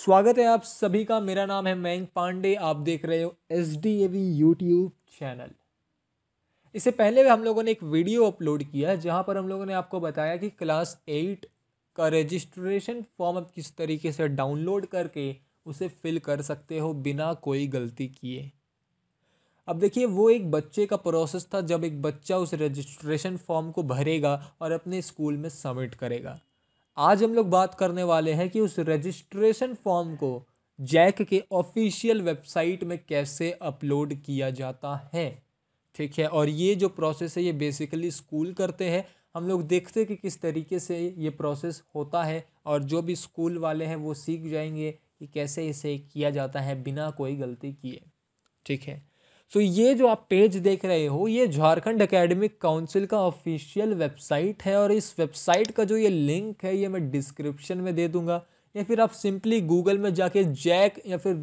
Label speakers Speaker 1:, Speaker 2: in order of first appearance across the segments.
Speaker 1: स्वागत है आप सभी का मेरा नाम है मयंक पांडे आप देख रहे हो S D A V YouTube channel इससे पहले भी हम लोगों ने एक वीडियो अपलोड किया जहां पर हम लोगों ने आपको बताया कि क्लास एट का रजिस्ट्रेशन फॉर्म आप किस तरीके से डाउनलोड करके उसे फिल कर सकते हो बिना कोई गलती किए अब देखिए वो एक बच्चे का प्रोसेस था जब एक बच्चा उस रजिस्ट्रेशन फॉर्म को भरेगा और अपने स्कूल में सबमिट करेगा आज हम लोग बात करने वाले हैं कि उस रजिस्ट्रेशन फॉर्म को जैक के ऑफिशियल वेबसाइट में कैसे अपलोड किया जाता है ठीक है और ये जो प्रोसेस है ये बेसिकली स्कूल करते हैं हम लोग देखते हैं कि किस तरीके से ये प्रोसेस होता है और जो भी स्कूल वाले हैं वो सीख जाएंगे कि कैसे इसे किया जाता है बिना कोई गलती किए ठीक है सो so, ये जो आप पेज देख रहे हो ये झारखंड एकेडमिक काउंसिल का ऑफिशियल वेबसाइट है और इस वेबसाइट का जो ये लिंक है ये मैं डिस्क्रिप्शन में दे दूंगा या फिर आप सिंपली गूगल में जाके जैक या फिर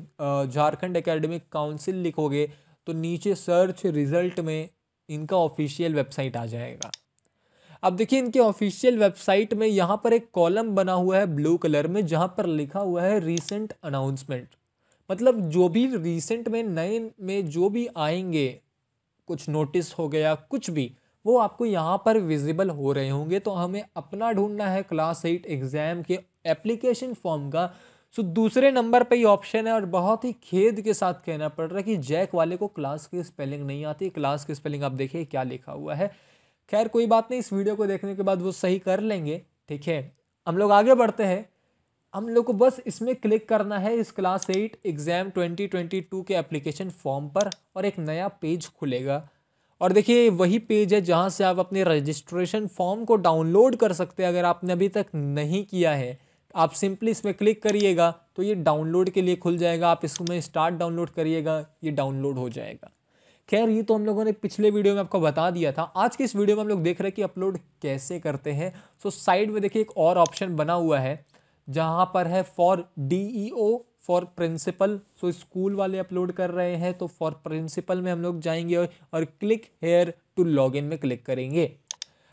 Speaker 1: झारखंड एकेडमिक काउंसिल लिखोगे तो नीचे सर्च रिजल्ट में इनका ऑफिशियल वेबसाइट आ जाएगा अब देखिए इनके ऑफिशियल वेबसाइट में यहाँ पर एक कॉलम बना हुआ है ब्लू कलर में जहाँ पर लिखा हुआ है रिसेंट अनाउंसमेंट मतलब जो भी रिसेंट में नए में जो भी आएंगे कुछ नोटिस हो गया कुछ भी वो आपको यहाँ पर विजिबल हो रहे होंगे तो हमें अपना ढूंढना है क्लास एट एग्ज़ाम के एप्लीकेशन फॉर्म का सो दूसरे नंबर पे ही ऑप्शन है और बहुत ही खेद के साथ कहना पड़ रहा है कि जैक वाले को क्लास की स्पेलिंग नहीं आती क्लास की स्पेलिंग आप देखिए क्या लिखा हुआ है खैर कोई बात नहीं इस वीडियो को देखने के बाद वो सही कर लेंगे ठीक है हम लोग आगे बढ़ते हैं हम लोग को बस इसमें क्लिक करना है इस क्लास एट एग्ज़ाम 2022 के एप्लीकेशन फॉर्म पर और एक नया पेज खुलेगा और देखिए वही पेज है जहाँ से आप अपने रजिस्ट्रेशन फॉर्म को डाउनलोड कर सकते हैं अगर आपने अभी तक नहीं किया है आप सिंपली इसमें क्लिक करिएगा तो ये डाउनलोड के लिए खुल जाएगा आप इसमें स्टार्ट डाउनलोड करिएगा ये डाउनलोड हो जाएगा खैर ये तो हम लोगों ने पिछले वीडियो में आपको बता दिया था आज के इस वीडियो में हम लोग देख रहे हैं कि अपलोड कैसे करते हैं सो साइड में देखिए एक और ऑप्शन बना हुआ है जहाँ पर है for D for principal so school वाले अपलोड कर रहे हैं तो फॉर प्रिंसिपल में हम लोग जाएंगे और, click here to log in में क्लिक करेंगे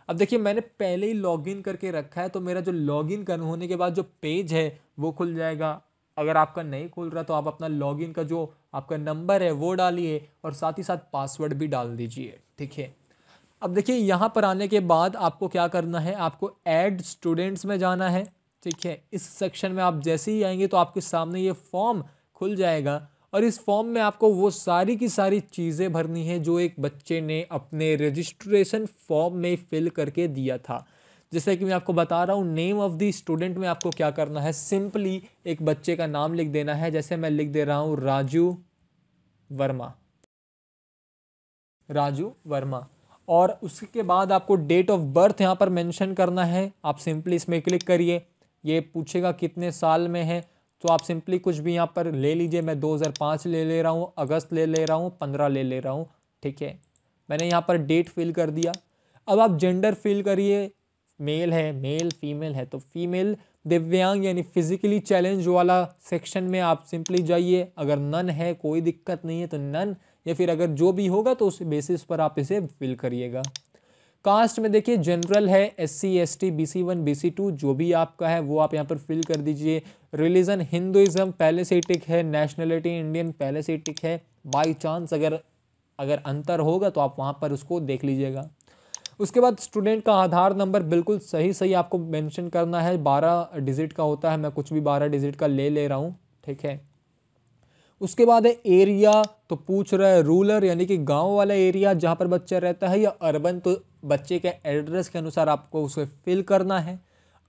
Speaker 1: अब देखिए मैंने पहले ही लॉग इन करके रखा है तो मेरा जो लॉग इन कर होने के बाद जो पेज है वो खुल जाएगा अगर आपका नहीं खुल रहा तो आप अपना लॉग इन का जो आपका नंबर है वो डालिए और साथ ही साथ पासवर्ड भी डाल दीजिए ठीक है अब देखिए यहाँ पर आने के बाद आपको क्या करना है आपको ऐड स्टूडेंट्स में जाना है ठीक है इस सेक्शन में आप जैसे ही आएंगे तो आपके सामने ये फॉर्म खुल जाएगा और इस फॉर्म में आपको वो सारी की सारी चीज़ें भरनी है जो एक बच्चे ने अपने रजिस्ट्रेशन फॉर्म में फिल करके दिया था जैसे कि मैं आपको बता रहा हूँ नेम ऑफ़ दी स्टूडेंट में आपको क्या करना है सिंपली एक बच्चे का नाम लिख देना है जैसे मैं लिख दे रहा हूँ राजू वर्मा राजू वर्मा और उसके बाद आपको डेट ऑफ बर्थ यहाँ पर मेंशन करना है आप सिंपली इसमें क्लिक करिए ये पूछेगा कितने साल में है तो आप सिंपली कुछ भी यहाँ पर ले लीजिए मैं 2005 ले ले रहा हूँ अगस्त ले ले रहा हूँ पंद्रह ले ले रहा हूँ ठीक है मैंने यहाँ पर डेट फिल कर दिया अब आप जेंडर फिल करिए मेल है मेल फीमेल है तो फीमेल दिव्यांग यानी फिजिकली चैलेंज वाला सेक्शन में आप सिंपली जाइए अगर नन है कोई दिक्कत नहीं है तो नन या फिर अगर जो भी होगा तो उस बेसिस पर आप इसे फिल करिएगा कास्ट में देखिए जनरल है S C S T B C one B C two जो भी आपका है वो आप यहाँ पर फिल कर दीजिए रिलीजन हिंदुज़म टिक है नेशनलिटी इंडियन टिक है बाई चांस अगर अगर अंतर होगा तो आप वहाँ पर उसको देख लीजिएगा उसके बाद स्टूडेंट का आधार नंबर बिल्कुल सही सही आपको मेंशन करना है बारह डिजिट का होता है मैं कुछ भी बारह डिजिट का ले ले रहा हूँ ठीक है उसके बाद है एरिया तो पूछ रहा है रूलर यानी कि गांव वाला एरिया जहां पर बच्चा रहता है या अर्बन तो बच्चे के एड्रेस के अनुसार आपको उसे फिल करना है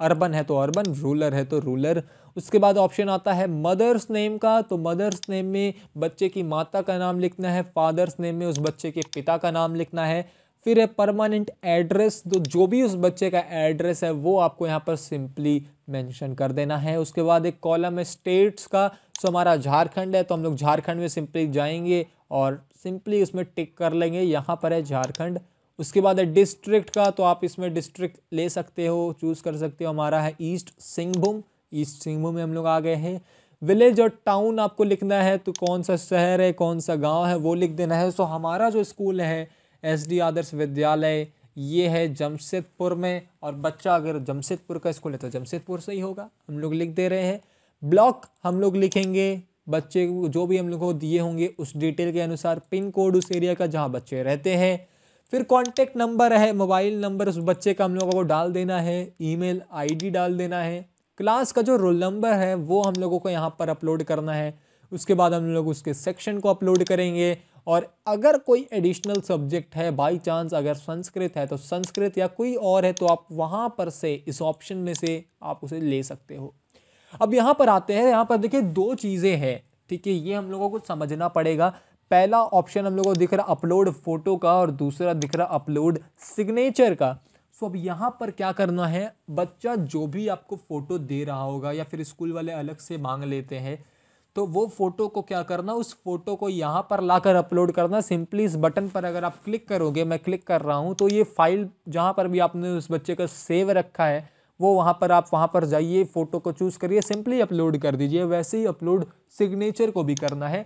Speaker 1: अर्बन है तो अर्बन रूलर है तो रूलर उसके बाद ऑप्शन आता है मदर्स नेम का तो मदर्स नेम में बच्चे की माता का नाम लिखना है फादर्स नेम में उस बच्चे के पिता का नाम लिखना है फिर है परमानेंट एड्रेस तो जो भी उस बच्चे का एड्रेस है वो आपको यहाँ पर सिंपली मेंशन कर देना है उसके बाद एक कॉलम है स्टेट्स का सो हमारा झारखंड है तो हम लोग झारखंड में सिंपली जाएंगे और सिंपली उसमें टिक कर लेंगे यहाँ पर है झारखंड उसके बाद है डिस्ट्रिक्ट का तो आप इसमें डिस्ट्रिक्ट ले सकते हो चूज़ कर सकते हो हमारा है ईस्ट सिंहभूम ईस्ट सिंहभूम में हम लोग आ गए हैं विलेज और टाउन आपको लिखना है तो कौन सा शहर है कौन सा गांव है वो लिख देना है सो हमारा जो स्कूल है एस डी आदर्श विद्यालय ये है जमशेदपुर में और बच्चा अगर जमशेदपुर का स्कूल है तो जमशेदपुर से ही होगा हम लोग लिख दे रहे हैं ब्लॉक हम लोग लिखेंगे बच्चे जो भी हम लोग को दिए होंगे उस डिटेल के अनुसार पिन कोड उस एरिया का जहाँ बच्चे रहते हैं फिर कॉन्टेक्ट नंबर है मोबाइल नंबर उस बच्चे का हम लोगों को डाल देना है ई मेल डाल देना है क्लास का जो रोल नंबर है वो हम लोगों को यहाँ पर अपलोड करना है उसके बाद हम लोग उसके सेक्शन को अपलोड करेंगे और अगर कोई एडिशनल सब्जेक्ट है बाई चांस अगर संस्कृत है तो संस्कृत या कोई और है तो आप वहाँ पर से इस ऑप्शन में से आप उसे ले सकते हो अब यहाँ पर आते हैं यहाँ पर देखिए दो चीज़ें हैं ठीक है ये हम लोगों को समझना पड़ेगा पहला ऑप्शन हम लोगों को दिख रहा अपलोड फोटो का और दूसरा दिख रहा अपलोड सिग्नेचर का सो अब यहाँ पर क्या करना है बच्चा जो भी आपको फ़ोटो दे रहा होगा या फिर स्कूल वाले अलग से मांग लेते हैं तो वो फोटो को क्या करना उस फोटो को यहाँ पर लाकर अपलोड करना सिंपली इस बटन पर अगर आप क्लिक करोगे मैं क्लिक कर रहा हूँ तो ये फाइल जहाँ पर भी आपने उस बच्चे का सेव रखा है वो वहाँ पर आप वहाँ पर जाइए फ़ोटो को चूज़ करिए सिंपली अपलोड कर दीजिए वैसे ही अपलोड सिग्नेचर को भी करना है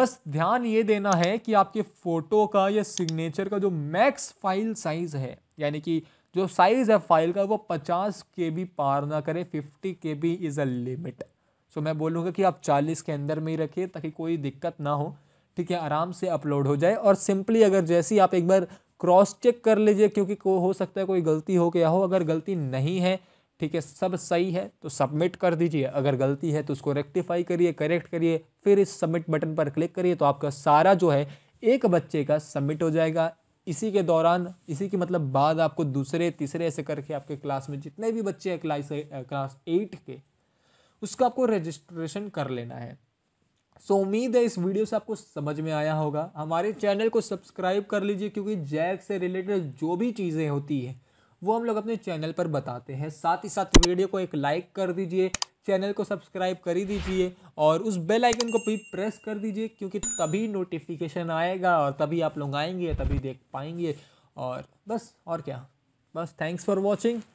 Speaker 1: बस ध्यान ये देना है कि आपके फ़ोटो का या सिग्नेचर का जो मैक्स फाइल साइज़ है यानी कि जो साइज़ है फाइल का वो 50 के बी पार ना करे 50 के B is a limit so मैं बोलूँगा कि आप चालीस के अंदर में ही रखिए ताकि कोई दिक्कत ना हो ठीक है आराम से अपलोड हो जाए और सिंपली अगर जैसी आप एक बार क्रॉस चेक कर लीजिए क्योंकि को हो सकता है कोई गलती हो गया हो अगर गलती नहीं है ठीक है सब सही है तो सबमिट कर दीजिए अगर गलती है तो उसको रेक्टिफाई करिए करेक्ट करिए फिर इस सबमिट बटन पर क्लिक करिए तो आपका सारा जो है एक बच्चे का सबमिट हो जाएगा इसी के दौरान इसी के मतलब बाद आपको दूसरे तीसरे ऐसे करके आपके क्लास में जितने भी बच्चे हैं क्लास क्लास एट के उसका आपको रजिस्ट्रेशन कर लेना है सो so, उम्मीद है इस वीडियो से आपको समझ में आया होगा हमारे चैनल को सब्सक्राइब कर लीजिए क्योंकि जैक से रिलेटेड जो भी चीज़ें होती हैं वो हम लोग अपने चैनल पर बताते हैं साथ ही साथ वीडियो को एक लाइक कर दीजिए चैनल को सब्सक्राइब कर ही दीजिए और उस बेल आइकन को भी प्रेस कर दीजिए क्योंकि तभी नोटिफिकेशन आएगा और तभी आप लोग आएंगे तभी देख पाएंगे और बस और क्या बस थैंक्स फॉर वॉचिंग